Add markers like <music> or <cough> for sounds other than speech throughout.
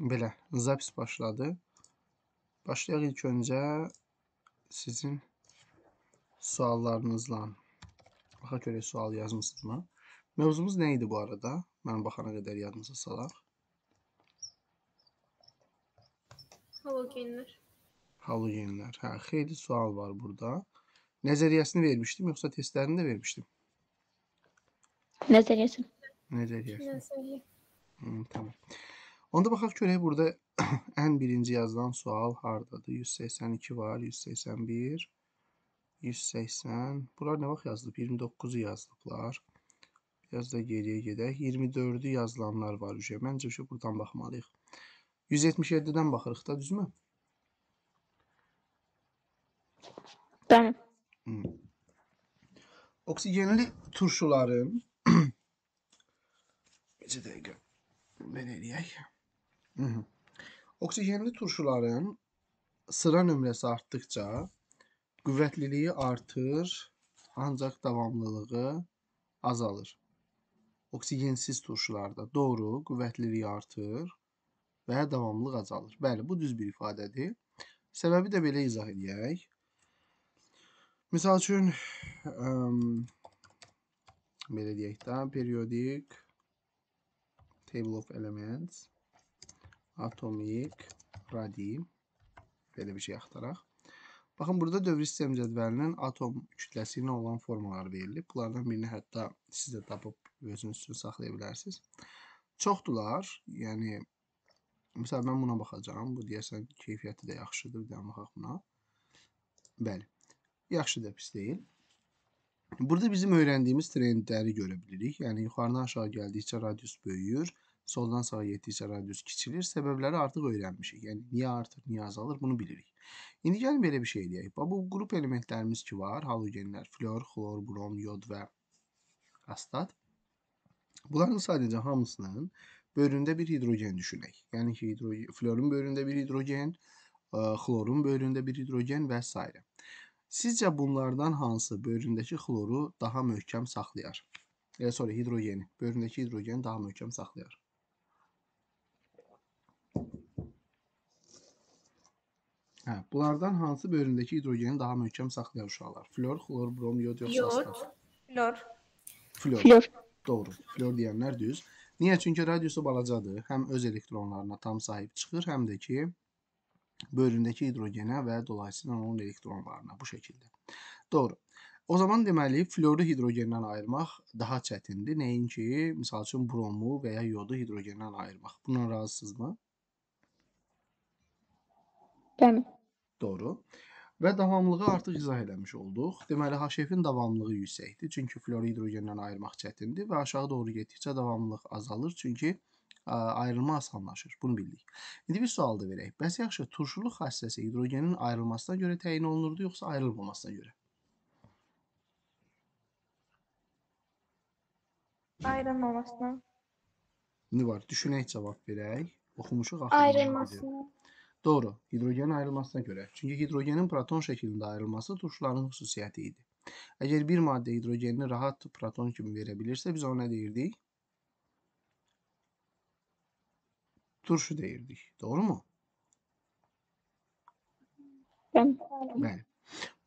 Belə, zapis başladı. Başlayaq ilk öncə sizin suallarınızla. Baxa görək sual yazmısınız mı? Mövzumuz nə idi bu arada? Mən baxana qədər yadınıza salaq. Halogenlər. Halogenlər. Hə, xeyli sual var burada. Nəzəriyyəsini vermişdim, yoxsa testlərini də vermişdim? Nəzəriyyəsini. Nəzəriyyəsini. Nəzəriyyə. Hı, tamam. Onda baxaq görək burada <clears throat> ən birinci yazılan sual hardadır? 182 var, 181, 180. Bunlar nə vaxt yazılıb? 29-u yazılıblar. Biraz da geriyə gedək. 24-ü yazılanlar var. Ücə. Məncə ki, buradan baxmalıyıq. 177-dən baxırıq da, düzmü? Bəli. Hmm. Oksigenli turşuların necə <clears throat> dəqiqə belə eləyək. Hı -hı. Oksigenli turşuların sıra nömrəsi artdıqca qüvvətliliyi artır, ancaq davamlılığı azalır. Oksigensiz turşularda doğru qüvvətliliyi artır və davamlılıq azalır. Bəli, bu düz bir ifadədir. Səbəbi də belə izah edək. Məsəl üçün ə, belə deyək də periodik table of elements Atomik radiy belə bir şey axtaraq. Baxın, burada dövri sistem cədvəlinin atom kütləsi ilə olan formaları verilib. Bunlardan birini hətta siz də tapıb özünüz üçün saxlaya bilərsiniz. Çoxdular, yəni məsələn mən buna baxacağam. Bu deyəsən keyfiyyəti də yaxşıdır, bir dənə baxaq buna. Bəli. Yaxşı da pis deyil. Burada bizim öyrəndiyimiz trendləri görə bilirik. Yəni yuxarıdan aşağı gəldikcə radius böyüyür soldan sağa getdikcə radius kiçilir. Səbəbləri artıq öyrənmişik. Yəni niyə artır, niyə azalır bunu bilirik. İndi gəlin belə bir şey eləyək. Bu qrup elementlərimiz ki var, halogenlər, flor, xlor, brom, yod və astat. Bunların sadəcə hamısının bölündə bir hidrogen düşünək. Yəni ki, hidrogen, florun bölündə bir hidrogen, ə, e, xlorun bölündə bir hidrogen və s. Sizcə bunlardan hansı bölündəki xloru daha möhkəm saxlayar? E, sorry, hidrogeni. Bölündəki hidrogeni daha möhkəm saxlayar. Hə, bunlardan hansı bölümdəki hidrogeni daha möhkəm saxlayır uşaqlar? Flor, xlor, brom, yod yoxsa Yod, astat? flor. Flor. Flor. Doğru. Flor deyənlər düz. Niyə? Çünki radiusu balacadır. Həm öz elektronlarına tam sahib çıxır, həm də ki bölümdəki hidrogenə və dolayısıyla onun elektronlarına bu şəkildə. Doğru. O zaman deməli floru hidrogendən ayırmaq daha çətindir. Nəinki, misal üçün bromu və ya yodu hidrogendən ayırmaq. Bundan razısınızmı? Bəli. Doğru. Və davamlığı artıq izah eləmiş olduq. Deməli, HF-in davamlılığı yüksəkdir, çünki flor hidrogendən ayırmaq çətindir və aşağı doğru getdikcə davamlılıq azalır, çünki ə, ayrılma asanlaşır. Bunu bildik. İndi bir sual da verək. Bəs yaxşı, turşuluq xassəsi hidrogenin ayrılmasına görə təyin olunurdu, yoxsa ayrılmamasına görə? Ayrılmamasına. Nə var? Düşünək cavab verək. Oxumuşuq axı. Ayrılmasına. Doğru, hidrogenin ayrılmasına görə. Çünki hidrogenin proton şəklində ayrılması turşuların xüsusiyyəti idi. Əgər bir maddə hidrogenini rahat proton kimi verə bilirsə, biz ona nə deyirdik? Turşu deyirdik. Doğru mu? Bəli.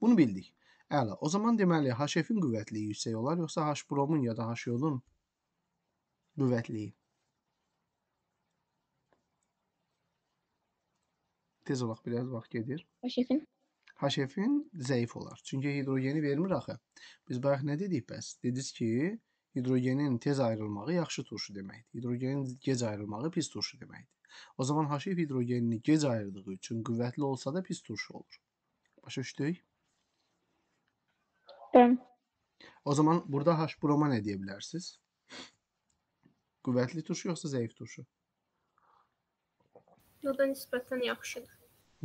Bunu bildik. Əla. O zaman deməli HF-in qüvvətliyi yüksək olar, yoxsa H bromun ya da H yodun qüvvətliyi? tez olaq, biraz vaxt gedir. Haşefin. Haşefin zəif olar. Çünki hidrogeni vermir axı. Biz bayaq nə dedik bəs? Dediniz ki, hidrogenin tez ayrılmağı yaxşı turşu deməkdir. Hidrogenin gec ayrılmağı pis turşu deməkdir. O zaman haşif hidrogenini gec ayırdığı üçün qüvvətli olsa da pis turşu olur. Başa düşdük? Bəm. O zaman burada H broma nə deyə bilərsiniz? Qüvvətli turşu yoxsa zəif turşu? Yoda nisbətən yaxşıdır.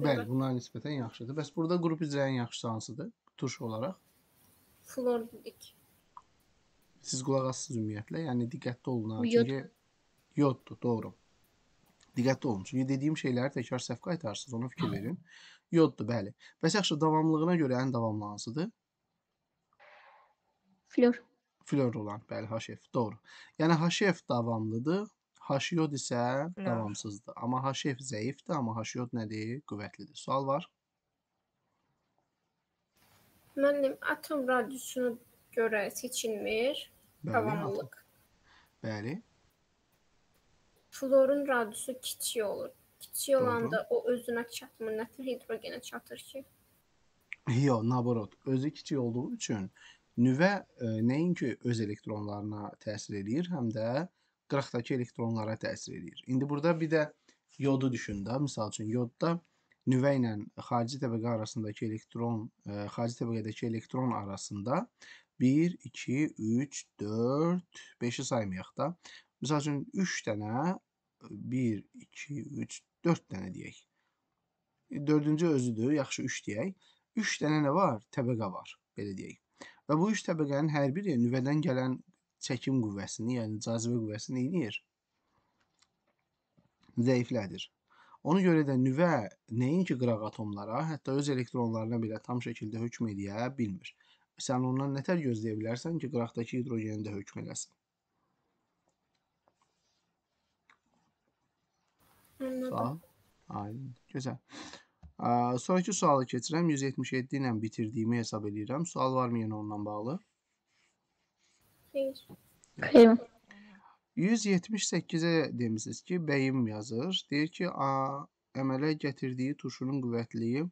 Bəli, bunlar nisbətən yaxşıdır. Bəs burada qrup üzrə ən yaxşısı hansıdır? Turş olaraq. Flor 2. Siz qulaq assız ümumiyyətlə, yəni diqqətli olun ha. Yod. Çünki yoddur, doğru. Diqqətli olun. Çünki dediyim şeyləri təkrar səhv qaytarsınız, ona fikir verin. Yoddur, bəli. Bəs yaxşı, davamlılığına görə ən davamlı hansıdır? Flor. Flor olan, bəli, HF, doğru. Yəni HF davamlıdır, H-iod isə davamsızdır. Amma H-f zəifdir, amma H-iod nədir? Qüvvətlidir. Sual var? Müəllim, atom radiusunu görə seçilmir. Davamlılıq. Bəli. Florun radiusu kiçik olur. Kiçik olanda Doğru. o özünə çatmır. Nətər hidrogenə çatır ki? Yox, naborot. Özü kiçik olduğu üçün nüvə e, nəinki öz elektronlarına təsir eləyir, həm də e, qıraqdakı elektronlara təsir eləyir. İndi burada bir də yodu düşün də. Məsəl üçün yodda nüvə ilə xarici təbəqə arasındakı elektron, ə, e, xarici təbəqədəki elektron arasında 1 2 3 4 5-i saymayaq da. Məsəl üçün 3 dənə 1 2 3 4 dənə deyək. 4-cü özüdür, yaxşı 3 deyək. 3 dənə nə var? Təbəqə var, belə deyək. Və bu üç təbəqənin hər biri nüvədən gələn çəkim qüvvəsini, yəni cazibə qüvvəsini eləyir. Zəiflədir. Ona görə də nüvə nəinki qıraq atomlara, hətta öz elektronlarına belə tam şəkildə hökm edə bilmir. Sən ondan nətər gözləyə bilərsən ki, qıraqdakı hidrogendə hökm eləsin? Anladım. Aydın. Gözəl. Sonrakı sualı keçirəm. 177 ilə bitirdiyimi hesab edirəm. Sual varmı yenə onunla bağlı? Xeyr. Xeyr. 178-ə demisiniz ki, bəyim yazır. Deyir ki, a, əmələ gətirdiyi turşunun qüvvətliyi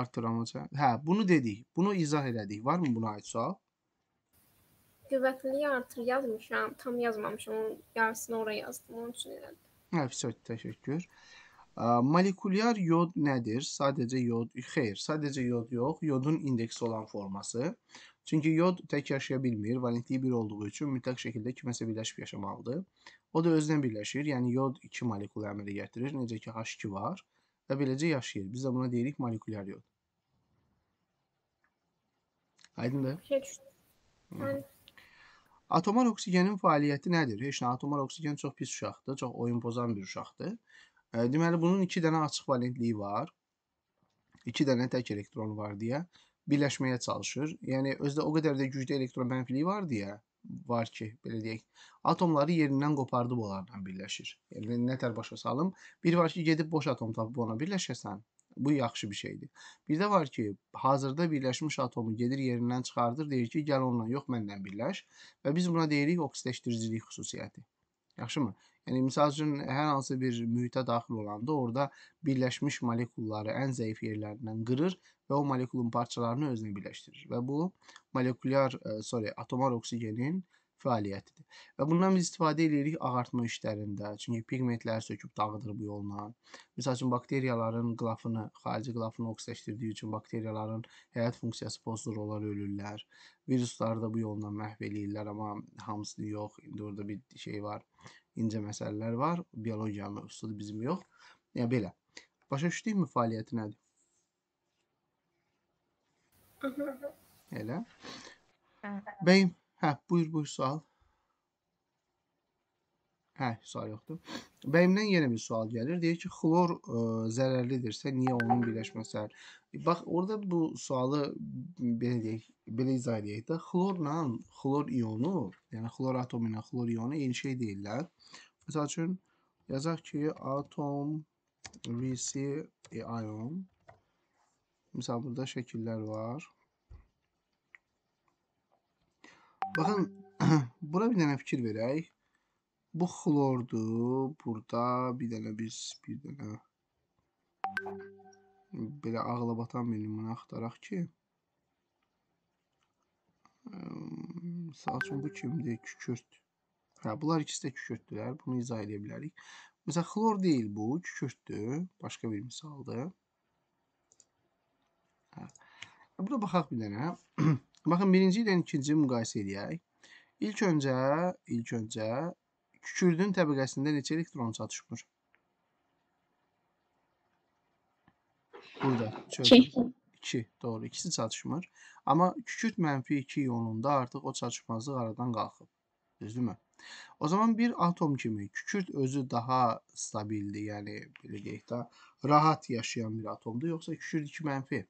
artırılacaq. Hə, bunu dedik. Bunu izah elədik. Varmı buna aid sual? Qüvvətliyi artır yazmışam. Tam yazmamışam. Onun yarısını oraya yazdım. Onun üçün elədim. Hə, çox təşəkkür. Molekulyar yod nədir? Sadəcə yod, xeyr, sadəcə yod yox, yodun indeksi olan forması. Çünki yod tək yaşaya bilmir, valentliyi bir olduğu üçün mütləq şəkildə kiməsə birləşib yaşamalıdır. O da özünə birləşir, yəni yod 2 molekulu əmələ gətirir, necə ki H2 var və beləcə yaşayır. Biz də buna deyirik molekulyar yod. Aydındır? Şey düşdüm. Hə. Atomar oksigenin fəaliyyəti nədir? Heç nə, atomar oksigen çox pis uşaqdır, çox oyun pozan bir uşaqdır. E, deməli, bunun iki dənə açıq valentliyi var. 2 dənə tək elektron var deyə birləşməyə çalışır. Yəni özdə o qədər də güclü elektron mənfiliyi var deyə var ki, belə deyək, atomları yerindən qopardıb onlardan birləşir. Yəni nətər başa salım, bir var ki, gedib boş atom tapıb ona birləşəsən, bu yaxşı bir şeydir. Bir də var ki, hazırda birləşmiş atomu gedir yerindən çıxardır, deyir ki, gəl onunla yox, məndən birləş və biz buna deyirik oksidləşdiricilik xüsusiyyəti. Yaxşımı? Yəni misal üçün hər hansı bir mühitə daxil olanda orada birləşmiş molekulları ən zəif yerlərindən qırır və o molekulun parçalarını özünə birləşdirir və bu molekulyar, e, sorry, atomar oksigenin fəaliyyətidir. Və bundan biz istifadə edirik ağartma işlərində. Çünki pigmentləri söküb dağıdır bu yolla. Məsəl üçün bakteriyaların qlafını, xarici qlafını oksidləşdirdiyi üçün bakteriyaların həyat funksiyası pozulur, onlar ölürlər. Virusları da bu yolla məhv eləyirlər, amma hamısını yox. İndi orada bir şey var incə məsələlər var. Biologiyanın mövzusudur, bizim yox. Yəni belə. Başa düşdükmü fəaliyyəti nədir? <laughs> Elə. Bəyim, hə, buyur, buyur sual. Hə, sual yoxdur. Bəyimdən yenə bir sual gəlir. Deyir ki, xlor ə, zərərlidirsə, niyə onun birləşməsi? Bax orada bu sualı belə deyək, belə izah edək də, xlorla xlor ionu, yəni xlor atomu ilə xlor ionu eyni şey deyillər. Məsəl üçün yazaq ki, atom VC e, ion. Məsələn, burada şəkillər var. Baxın, <clears throat> bura bir dənə fikir verək. Bu xlordur. Burada bir dənə biz bir dənə belə ağla batan bir nümunə axtaraq ki, saat bu kimdir? Kükürt. Hə, bunlar ikisi də kükürtdülər. Bunu izah edə bilərik. Məsələn, xlor deyil bu, kükürtdür. Başqa bir misaldır. Hə. Bura baxaq bir dənə. <clears throat> Baxın, birinci ilə ikinci müqayisə edək. İlk öncə, ilk öncə kükürdün təbəqəsində neçə elektron çatışmır? Burada çöldə 2 doğru ikisi çatışmır. Amma kükürt mənfi 2 ionunda artıq o çatışmazlıq aradan qalxıb. Düzdürmü? O zaman bir atom kimi kükürt özü daha stabildir, yəni belə deyək də, rahat yaşayan bir atomdur, yoxsa kükürt 2 mənfi?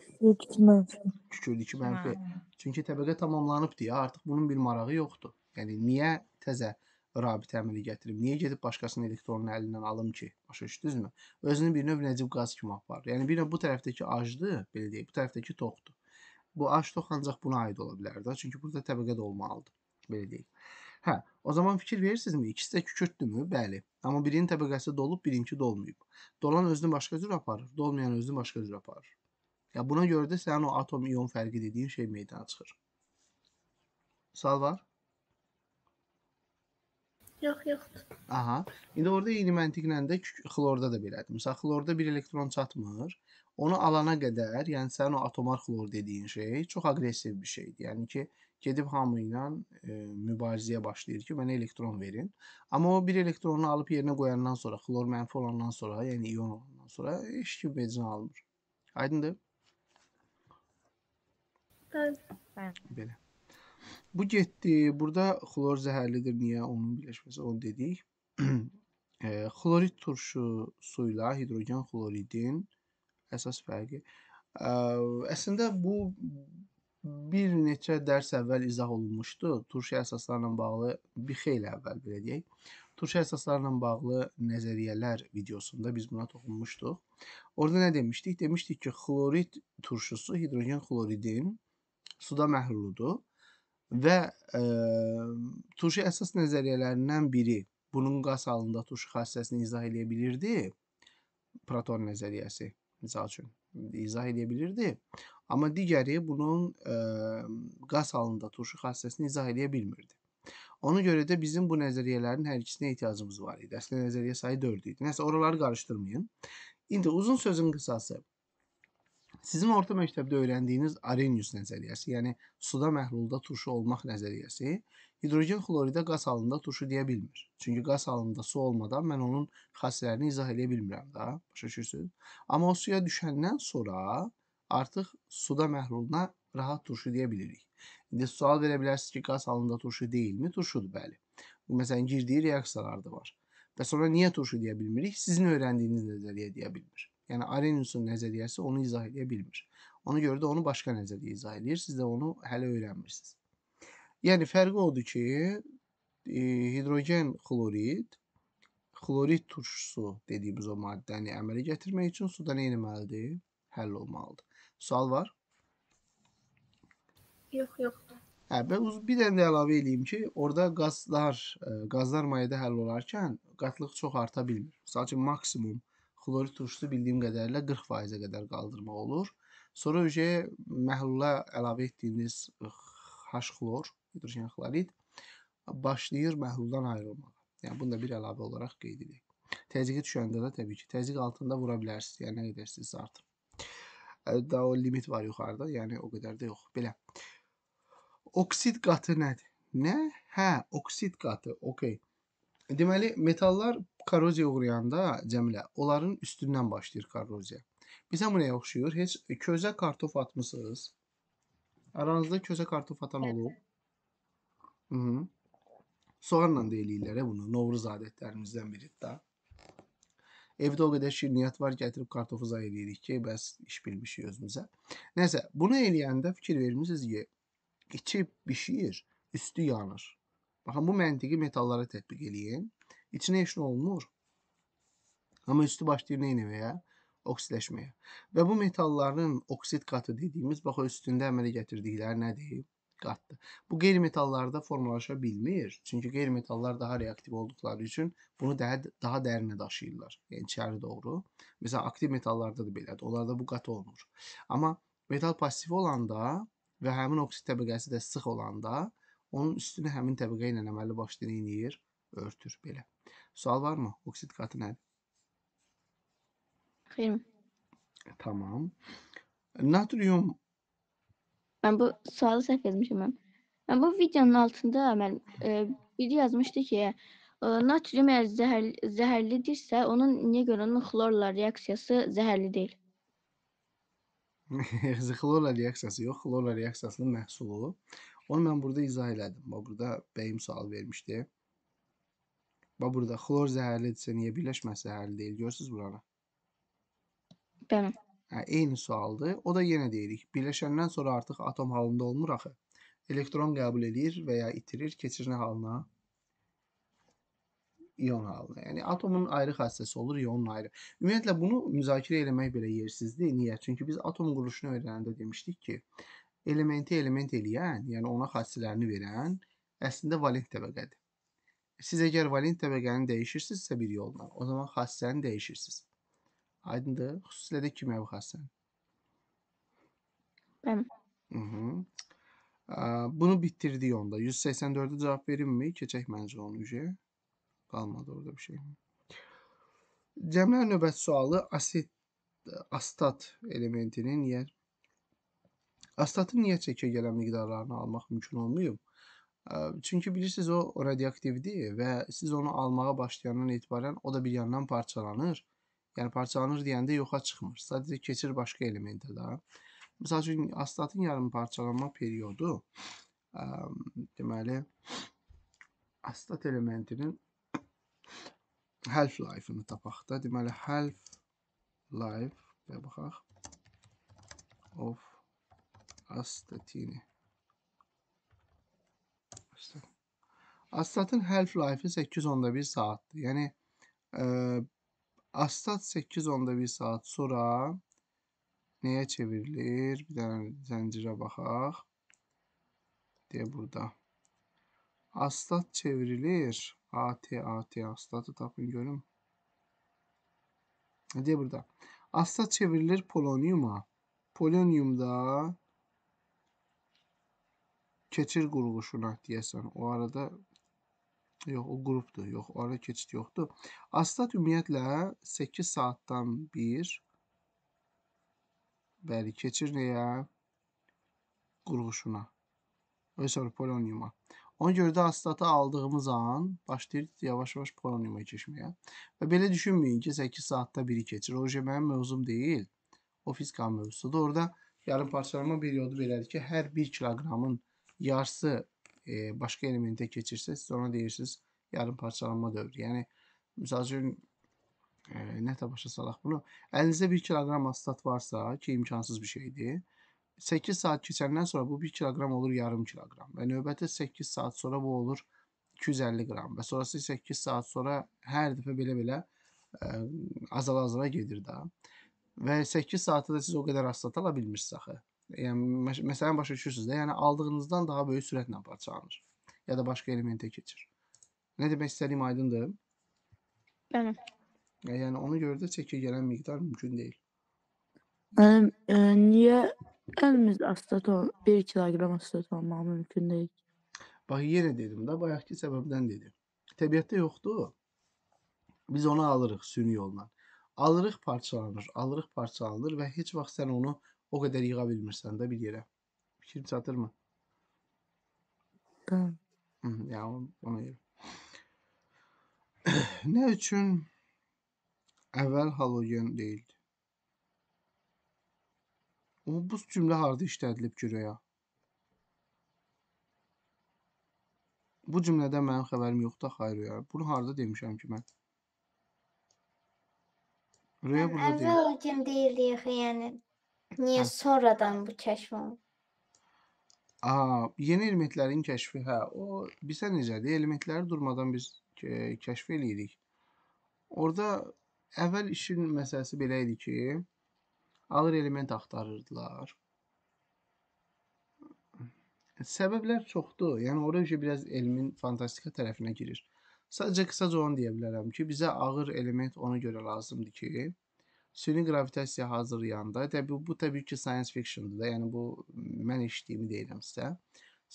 Kükürt 2 mənfi. Kükürt 2 mənfi. Hə. Çünki təbəqə tamamlanıb deyə artıq bunun bir marağı yoxdur. Yəni niyə təzə rabitə əməli gətirib. Niyə gedib başqasının elektronunu əlindən alım ki? Başa düşdünüzmü? Özünü bir növ Nəcib Qaz kimi aparır. Yəni bir növ bu tərəfdəki acdır, belə deyək, bu tərəfdəki toxdur. Bu ac tox ancaq buna aid ola bilər də, çünki burada təbəqə də olmalıdır, belə deyək. Hə, o zaman fikir verirsinizmi? İkisi də kükürtdümü? Bəli. Amma birinin təbəqəsi dolub, birinki dolmayıb. Dolan özünü başqa cür aparır, dolmayan özünü başqa cür aparır. Ya buna görə də sənin o atom-ion fərqi dediyin şey meydana çıxır. Sual var? Yox, yoxdur. Aha. İndi orada eyni məntiqlə də xlorda da belədir. Məsələn, xlorda bir elektron çatmır. Onu alana qədər, yəni sənin o atomar xlor dediyin şey çox aqressiv bir şeydir. Yəni ki, gedib hamı ilə e, mübarizəyə başlayır ki, mənə elektron verin. Amma o bir elektronu alıb yerinə qoyandan sonra, xlor mənfi olandan sonra, yəni ion olandan sonra heç kim vecinə almır. Aydındır? Bəli. Belə. Bu getdi. Burada xlor zəhərlidir. Niyə? Onun birləşməsi. Onu dedik. <clears throat> e, xlorid turşu suyla hidrogen xloridin əsas fərqi. E, əslində bu bir neçə dərs əvvəl izah olunmuşdu. Turşu əsaslarla bağlı bir xeyli əvvəl belə deyək. Turşu əsaslarla bağlı nəzəriyyələr videosunda biz buna toxunmuşduq. Orada nə demişdik? Demişdik ki, xlorid turşusu hidrogen xloridin suda məhruludur. Və e, Tuşi əsas nəzəriyyələrindən biri bunun qas halında Tuşi xassəsini izah edə bilirdi. Proton nəzəriyyəsi misal üçün izah edə bilirdi. Amma digəri bunun e, qas halında Tuşi xassəsini izah edə bilmirdi. Ona görə də bizim bu nəzəriyyələrin hər ikisinə ehtiyacımız var idi. Əslində nəzəriyyə sayı 4 idi. Nəsə oraları qarışdırmayın. İndi uzun sözün qısası. Sizin orta məktəbdə öyrəndiyiniz Arrhenius nəzəriyyəsi, yəni suda məhlulda turşu olmaq nəzəriyyəsi hidrogen xlorida qaz halında turşu deyə bilmir. Çünki qaz halında su olmadan mən onun xassələrini izah edə bilmirəm da, başa düşürsüz? Amma o suya düşəndən sonra artıq suda məhluluna rahat turşu deyə bilirik. İndi sual verə bilərsiniz ki, qaz halında turşu deyilmi? Turşudur, bəli. Məsələn, girdiyi reaksiyalarda var. Və sonra niyə turşu deyə bilmirik? Sizin öyrəndiyiniz nəzəriyyə deyə bilmir. Yəni Areniusun nəzəriyyəsi onu izah edə bilmir. Ona görə də onu başqa nəzəriyyə izah edir. Siz də onu hələ öyrənmirsiniz. Yəni fərqi odur ki, e, hidrogen xlorid xlorid turşusu dediyimiz o maddəni əmələ gətirmək üçün suda nə etməlidir? Həll olmalıdır. Sual var? Yox, yoxdur. Hə, mən bir dənə də əlavə eləyim ki, orada qazlar, e, qazlar mayədə həll olarkən qatlıq çox arta bilmir. Məsəl üçün maksimum xlorid turşusu bildiyim qədərilə 40%-ə qədər qaldırmaq olur. Sonra öcə məhlula əlavə etdiyiniz H-xlor, hidrogen xlorid başlayır məhluldan ayrılmağa. Yəni bunu da bir əlavə olaraq qeyd edək. Təzyiqə düşəndə də təbii ki, təzyiq altında vura bilərsiniz. Yəni nə qədər siz artıq. Da o limit var yuxarıda, yəni o qədər də yox. Belə. Oksid qatı nədir? Nə? Hə, oksid qatı. Okay. Deməli, metallar korroziya uğrayanda Cəmilə, onların üstündən başlayır korroziya. Bizə bu nəyə oxşuyur? Heç közə kartof atmısınız? Aranızda közə kartof atan olub? Hı -hı. Soğanla deyirlər hə, bunu. Novruz adətlərimizdən biridir da. Evdə o qədər şirniyyat var, gətirib kartofu zay eləyirik ki, bəs iş bilmişik özümüzə. Nəsə, bunu eləyəndə fikir vermisiniz ki, içi bişir, üstü yanır. Baxın, bu məntiqi metallara tətbiq eləyin. İçinə heç nə olmur. Amma üstü başlayır nə eləməyə? Oksidləşməyə. Və bu metalların oksid qatı dediyimiz, baxın, üstündə əmələ gətirdikləri nədir? Qatdır. Bu qeyri-metallarda formalaşa bilmir. Çünki qeyri-metallar daha reaktiv olduqları üçün bunu daha, daha dərinə daşıyırlar. Yəni, içəri doğru. Məsələn, aktiv metallarda da belədir. Onlarda bu qat olmur. Amma metal pasiv olanda və həmin oksid təbəqəsi də sıx olanda Onun üstünü həmin təbəqə ilə əməlli başlı eləyir, örtür belə. Sual varmı? Oksid qatı nədir? Xeyr. Tamam. Natrium Mən bu sualı səhv etmişəm mən. Mən bu videonun altında mən e, biri yazmışdı ki, e, natrium əgər zəhər, zəhərlidirsə, onun niyə görə onun xlorla reaksiyası zəhərli deyil? <laughs> xlorla reaksiyası yox, xlorla reaksiyasının məhsulu Onu mən burada izah elədim. Bax burada bəyim sual vermişdi. Bax burada xlor zəhərlidirsə niyə birləşməz zəhərli deyil? Görürsüz buranı? Bəli. Hə, eyni sualdır. O da yenə deyirik. Birləşəndən sonra artıq atom halında olmur axı. Elektron qəbul edir və ya itirir, keçir nə halına? ion halına. Yəni atomun ayrı xassəsi olur, ionun ayrı. Ümumiyyətlə bunu müzakirə eləmək belə yersizdir. Niyə? Çünki biz atom quruluşunu öyrənəndə demişdik ki, elementi element eləyən, yəni ona xassələrini verən əslində valent təbəqədir. Siz əgər valent təbəqəni dəyişirsinizsə bir yolla, o zaman xassəni dəyişirsiniz. Aydındır? Xüsusilə də kimyəvi xassəni. Bəli. Bunu bitirdik onda. 184-ə cavab verilmi? Keçək məncə onu ücə. Qalmadı orada bir şey. Cəmlər növbəti sualı asit, astat elementinin yer Astatın niyə çəkiyə gələn miqdarlarını almaq mümkün olmayıb? Çünki bilirsiniz o radioaktivdir və siz onu almağa başlayandan etibarən o da bir yandan parçalanır. Yəni parçalanır deyəndə yoxa çıxmır. Sadəcə keçir başqa elementə də. Məsəl üçün astatın yarım parçalanma periodu ə, deməli astat elementinin half life-ını tapaq da. Deməli half life deyə baxaq of astatini. Astatın half life'i 8 onda 1 saattir. Yani e, astat 8 onda 1 saat sonra neye çevrilir? Bir dənə zincire baxaq. Diye burada. Astat çevrilir. AT AT astatı tapın görüm. Diye burada. Astat çevrilir polonyuma. Polonyumda keçir quruluşuna deyəsən o arada yox o qrupdur, yox o arada keçid yoxdur. Astat ümumiyyətlə 8 saatdan bir bəli keçir nəyə? Quruluşuna. Özəl poloniyuma. Ona görə də astatı aldığımız an başlayır yavaş-yavaş poloniyuma keçməyə. Və belə düşünməyin ki, 8 saatda biri keçir. O mənim mövzum deyil. O fizika mövzusudur. Orada yarım parçalama periodu belədir ki, hər 1 kiloqramın yarısı e, başqa elementə keçirsə, siz ona deyirsiniz yarım parçalanma dövrü. Yəni, misal üçün, e, nə tə başa salaq bunu? Əlinizdə 1 kiloqram astat varsa, ki imkansız bir şeydir, 8 saat keçəndən sonra bu 1 kiloqram olur yarım kiloqram və növbəti 8 saat sonra bu olur 250 qram və sonrası 8 saat sonra hər dəfə belə-belə azala-azala gedir də. Və 8 saatda da siz o qədər astat ala bilmirsiniz axı yəni məs məsələni başa düşürsüz də, yəni aldığınızdan daha böyük sürətlə parçalanır ya da başqa elementə keçir. Nə demək istədiyim aydındır? Bəli. E, yəni ona görə də çəkiyə gələn miqdar mümkün deyil. Mənim e, niyə əlimiz astat ol 1 kiloqram astat olmağı mümkün deyil? Bax yenə dedim də bayaqki səbəbdən dedim. Təbiətdə yoxdur. Biz onu alırıq süni yolla. Alırıq parçalanır, alırıq parçalanır və heç vaxt sən onu O qədər yığa bilmirsən də bir yerə. Fikrim çatır mı? Hı. Ya ona görə. nə üçün əvvəl halogen deyildi? Amma bu cümlə harda işlədilib görəyə? Bu cümlədə mənim xəbərim yoxdur, xeyr ya. Bunu harda demişəm ki mən? Röya burada deyil. Əvvəl halogen deyildi, yəni Niyə Hə. sonradan bu kəşf olunub? Aa, yeni elementlərin kəşfi, hə, o bizə necədir? Elementləri durmadan biz e, kəşf eləyirik. Orda əvvəl işin məsələsi belə idi ki, ağır element axtarırdılar. Səbəblər çoxdur. Yəni ora işə biraz elmin fantastika tərəfinə girir. Sadəcə qısaca onu deyə bilərəm ki, bizə ağır element ona görə lazımdır ki, süni qravitasiya hazırlayanda, təbii bu təbii ki, science fiction-dur da, yəni bu mən eşitdiyimi deyirəm sizə.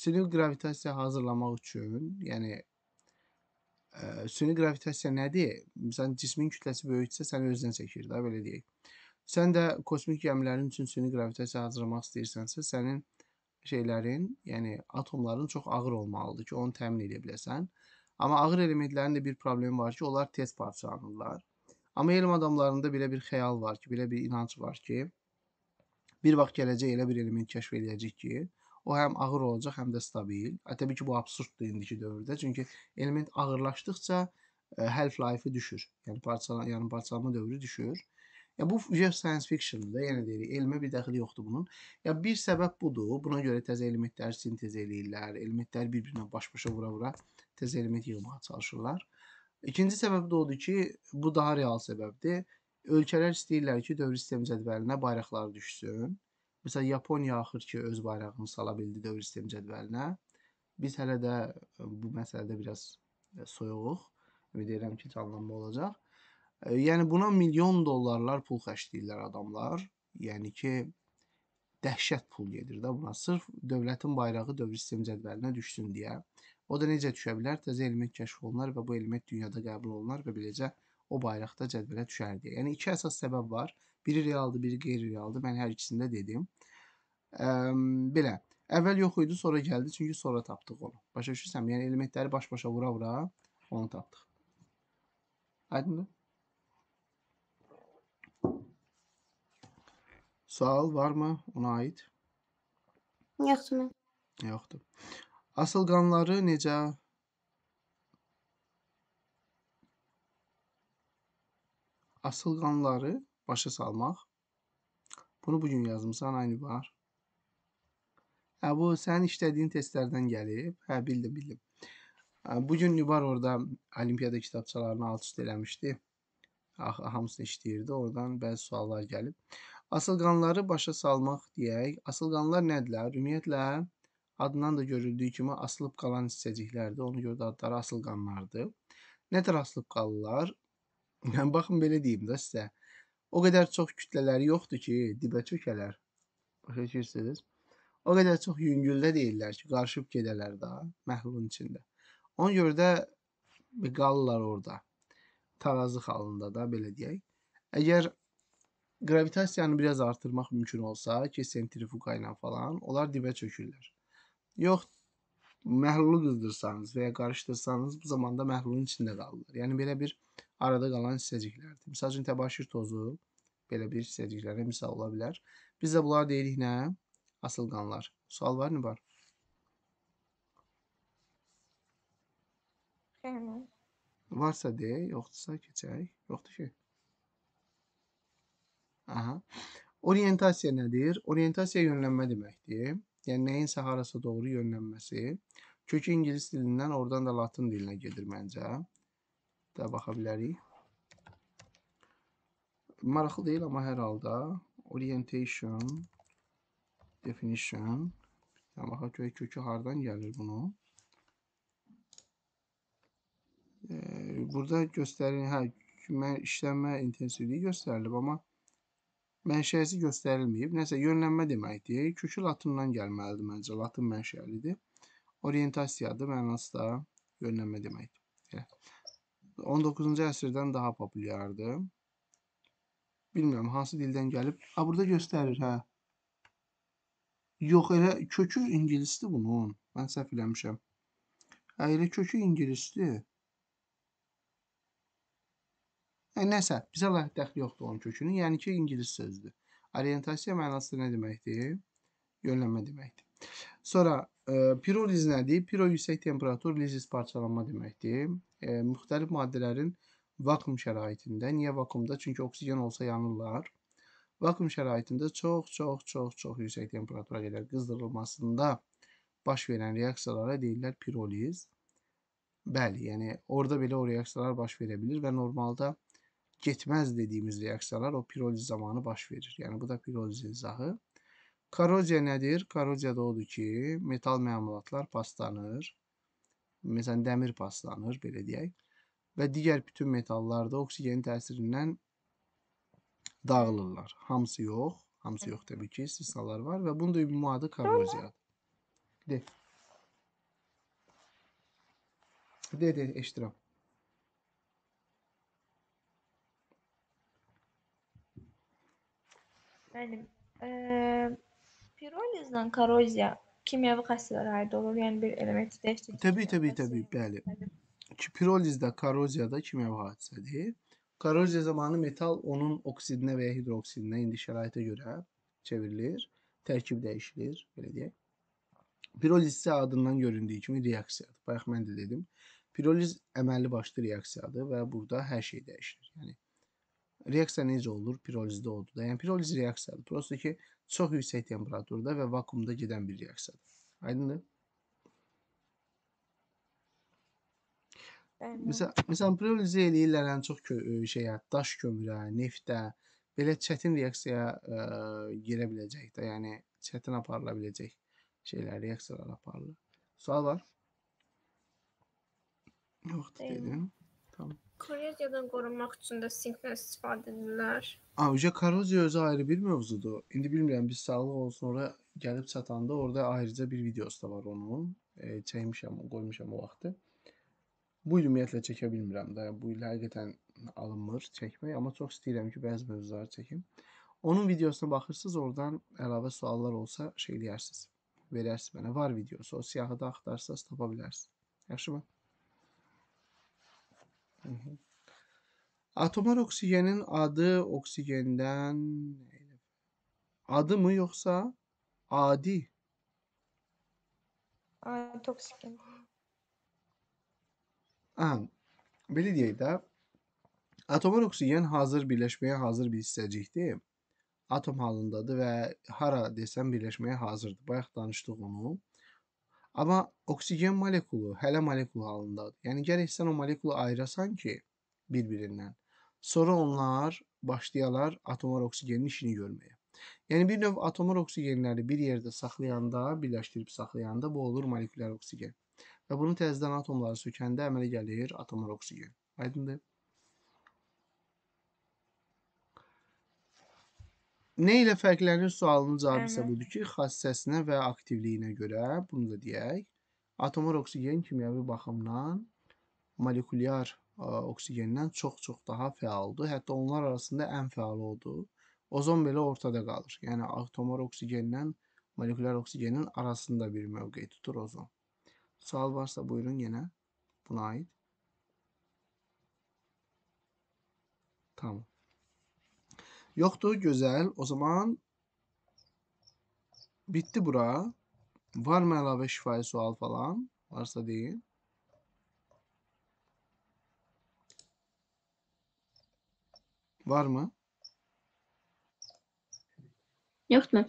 Süni qravitasiya hazırlamaq üçün, yəni ə, süni qravitasiya nədir? Məsələn, cismin kütləsi böyüksə, səni özünə çəkir də, belə deyək. Sən də kosmik gəmilərin üçün süni qravitasiya hazırlamaq istəyirsənsə, sənin şeylərin, yəni atomların çox ağır olmalıdır ki, onu təmin edə biləsən. Amma ağır elementlərin də bir problemi var ki, onlar tez parçalanırlar. Amma elm adamlarında belə bir xəyal var ki, belə bir inanc var ki, bir vaxt gələcək elə bir element kəşf edəcək ki, o həm ağır olacaq, həm də stabil. Təbii ki, bu absurddur indiki dövrdə. Çünki element ağırlaşdıqca e, half life-ı düşür. Yəni parçalan, yəni parçalanma dövrü düşür. Ya bu Jeff science fiction-dır. Yəni deyirik, elmə bir dəxili yoxdur bunun. Ya bir səbəb budur. Buna görə təzə elementləri sintez eləyirlər. Elementləri bir-birinə baş-başa vura-vura təzə element yığmağa çalışırlar. İkinci səbəb də odur ki, bu daha real səbəbdir. Ölkələr istəyirlər ki, dövr sistem cədvəlinə bayraqlar düşsün. Məsələn, Yaponiya axır ki, öz bayrağını sala bildi dövr sistem cədvəlinə. Biz hələ də e, bu məsələdə biraz e, soyuğuq. Ümid edirəm ki, canlanma olacaq. E, yəni buna milyon dollarlar pul xərcləyirlər adamlar. Yəni ki, dəhşət pul gedir də buna. Sırf dövlətin bayrağı dövr sistem cədvəlinə düşsün deyə. O da necə düşə bilər? Təzə element kəşf olunar və bu element dünyada qəbul olunar və beləcə o bayraqda cədvələ düşər deyə. Yəni iki əsas səbəb var. Biri realdır, biri qeyri-realdır. Mən hər ikisini də dedim. Ə, ehm, belə. Əvvəl yox idi, sonra gəldi, çünki sonra tapdıq onu. Başa düşürsəm? Yəni elementləri baş-başa vura-vura onu tapdıq. Aydındır? Sual varmı ona aid? Yoxdur. Yoxdur. Asılqanları necə? Asılqanları başa salmaq. Bunu bugün yazmısan, aynı var. Hə, bu sənin işlədiyin testlərdən gəlib. Hə, bildim, bildim. Hə, bugün Nübar orada olimpiyada kitabçalarını alt üst eləmişdi. Ah, ah, hamısını işləyirdi. Oradan bəzi suallar gəlib. Asılqanları başa salmaq deyək. Asılqanlar nədirlər? Ümumiyyətlə, Adından da görüldüyü kimi asılıb qalan hissəciklərdir. Ona görə də adları asılqanlardır. Nə tər asılıb qalırlar? Yəni, baxın, belə deyim də sizə. O qədər çox kütlələri yoxdur ki, dibə çökələr. Başa düşürsünüz? O qədər çox yüngüldə deyirlər ki, qarışıb gedələr də məhlulun içində. Ona görə də qalırlar orada. Tarazı halında da belə deyək. Əgər qravitasiyanı biraz artırmaq mümkün olsa ki, sentrifuqa ilə falan, onlar dibə çökürlər yox məhlulu qızdırsanız və ya qarışdırsanız bu zamanda məhlulun içində qalırlar. Yəni belə bir arada qalan hissəciklərdir. Məsəl üçün təbaşir tozu belə bir hissəciklərə misal ola bilər. Biz də bunlar deyirik nə? Asılqanlar. Sual var mı var? Xeyr. Varsa de, yoxdursa keçək. Yoxdur ki. Aha. Orientasiya nədir? Orientasiya yönlənmə deməkdir. Yəni nəyinsə harasa doğru yönlənməsi. Kökü ingilis dilindən, oradan da latın dilinə gedir məncə. Də baxa bilərik. Maraqlı deyil, amma hər halda orientation, definition. Yəni baxa görək kökü hardan gəlir bunun. Burada göstərir, hə, işlənmə intensivliyi göstərilib, amma mənşəsi göstərilməyib. Nəsə yönlənmə deməkdir. Kökü latından gəlməlidir məncə. Latın mənşəlidir. Orientasiyadır, mənası da yönlənmə deməkdir. Elə. 19-cu əsrdən daha populyardır. Bilmirəm hansı dildən gəlib. A burada göstərir hə. Yox elə kökü ingilisdir bunun. Mən səhv eləmişəm. Hə elə kökü ingilisdir. Hə, nəsə, bizə layihə dəxli yoxdur onun kökünün. Yəni ki, ingilis sözüdür. Orientasiya mənası nə deməkdir? Yönlənmə deməkdir. Sonra e, piroliz nədir? Piro yüksək temperatur, lizis parçalanma deməkdir. E, müxtəlif maddələrin vakum şəraitində. Niyə vakumda? Çünki oksigen olsa yanırlar. Vakum şəraitində çox, çox, çox, çox yüksək temperatura qədər qızdırılmasında baş verən reaksiyalara deyirlər piroliz. Bəli, yəni orada belə o reaksiyalar baş verə bilir və normalda getməz dediyimiz reaksiyalar o piroliz zamanı baş verir. Yəni bu da piroliz izahı. Korroziya nədir? Korroziya da odur ki, metal məmulatlar paslanır. Məsələn, dəmir paslanır, belə deyək. Və digər bütün metallar da oksigenin təsirindən dağılırlar. Hamısı yox, hamısı yox təbii ki, istisnalar var və bunun da ümumi adı korroziyadır. De. De, de, eşitirəm. Bəli. Pirolizlə korroziya kimyəvi xassələrə aid olur. Yəni bir elementi dəyişdirdikdə. Təbii, təbii, təbii, bəli. Pirolizdə korroziyada kimyəvi hadisədir. Korroziya zamanı metal onun oksidinə və ya hidroksidinə indi şəraitə görə çevrilir, tərkib dəyişilir, belə deyək. Piroliz isə adından göründüyü kimi reaksiyadır. Bayaq mən də dedim. Piroliz əməlli başlı reaksiyadır və burada hər şey dəyişir. Yəni Reaksiya necə olur? Pirolizdə odur da. Yəni piroliz reaksiyadır. Prosta ki, çox yüksək temperaturda və vakuumda gedən bir reaksiyadır. Aydındır? Məsəl, məsələn, pirolizə eləyirlər ən çox şeyə, daş kömürə, neftə, belə çətin reaksiyaya ə, e, girə biləcək də, yəni çətin aparıla biləcək şeylər, reaksiyalar aparılır. Sual var? Yoxdur dedim. Tamam. Korroziyadan qorunmaq üçün də sinkdən istifadə edirlər. Avuca korroziya özü ayrı bir mövzudur. İndi bilmirəm biz sağlıq olsun ora gəlib çatanda orada ayrıca bir videosu da var onun. E, çəkmişəm, qoymuşam o vaxtı. Bu il ümumiyyətlə çəkə bilmirəm də. Bu il həqiqətən alınmır çəkmək, amma çox istəyirəm ki, bəzi mövzuları çəkim. Onun videosuna baxırsınız, oradan əlavə suallar olsa şey eləyərsiniz. Verərsiniz mənə. Var videosu. O siyahıda axtarsaz tapa bilərsiniz. Yaxşımı? Hı -hı. Atomar oksigenin adı oksijenden adı mı yoksa adi? Adi oksijen. Aha. Belə deyək də. Atomar oksigen hazır birləşməyə hazır bir hissəcikdir. Atom halındadır və hara desəm birləşməyə hazırdır. Bayaq danışdıq onu. Amma oksigen molekulu hələ molekul halındadır. Yəni gərək sən o molekulu ayırasan ki, bir-birindən. Sonra onlar başlayalar atomar oksigenin işini görməyə. Yəni bir növ atomar oksigenləri bir yerdə saxlayanda, birləşdirib saxlayanda bu olur molekulyar oksigen. Və bunu təzədən atomları sökəndə əmələ gəlir atomar oksigen. Aydındır? Nə ilə fərqlənir sualının cavabı isə budur ki, xassəsinə və aktivliyinə görə, bunu da deyək, atomar oksigen kimyəvi baxımdan molekulyar e, oksigendən çox-çox daha fəaldır. Hətta onlar arasında ən fəal odur. Ozon belə ortada qalır. Yəni atomar oksigendən molekulyar oksigenin arasında bir mövqe tutur ozon. Sual varsa buyurun yenə buna aid. Tamam. Yoktu güzel. O zaman bitti bura. Var mı əlavə şifahi sual falan? Varsa deyin. Var mı? Yok mu?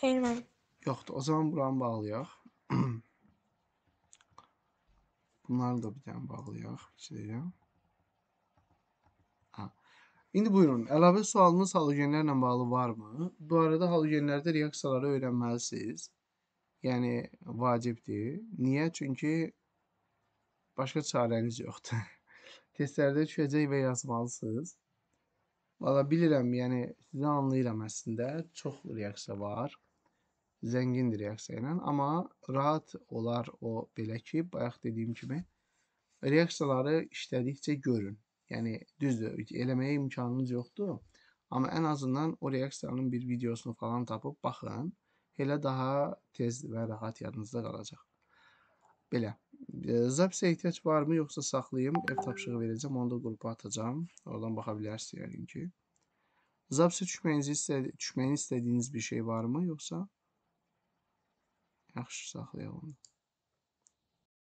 Hayır Yoktu. O zaman buranı bağlayaq. <clears throat> bunlar da bir tane bağlayaq. Bir şey diyeceğim. İndi buyurun, əlavə sualınız halogenlərlə bağlı varmı? Bu arada halogenlərdə reaksiyaları öyrənməlisiniz. Yəni vacibdir. Niyə? Çünki başqa çarəniz yoxdur. <laughs> Testlərdə düşəcək və yazmalısınız. Valla bilirəm, yəni sizi anlayıram əslində. Çox reaksiya var. Zəngindir reaksiya ilə, amma rahat olar o belə ki, bayaq dediyim kimi reaksiyaları işlədikcə görün. Yəni düzdür, eləməyə imkanınız yoxdur. Amma ən azından o reaksiyanın bir videosunu falan tapıb baxın. Elə daha tez və rahat yadınızda qalacaq. Belə. Zapsə ehtiyac varmı, yoxsa saxlayım, ev tapşırığı verəcəm, onu da qrupa atacam. Oradan baxa bilərsiniz yəqin ki. Zapsə düşməyinizi istədi düşməyini istədiyiniz bir şey varmı, yoxsa? Yaxşı, saxlayaq onu.